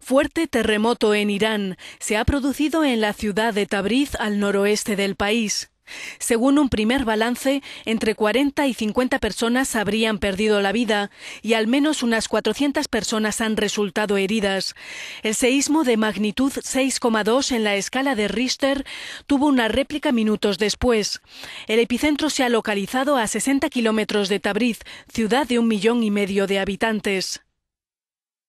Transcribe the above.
Fuerte terremoto en Irán se ha producido en la ciudad de Tabriz al noroeste del país. Según un primer balance, entre 40 y 50 personas habrían perdido la vida y al menos unas 400 personas han resultado heridas. El seísmo de magnitud 6,2 en la escala de Richter tuvo una réplica minutos después. El epicentro se ha localizado a 60 kilómetros de Tabriz, ciudad de un millón y medio de habitantes.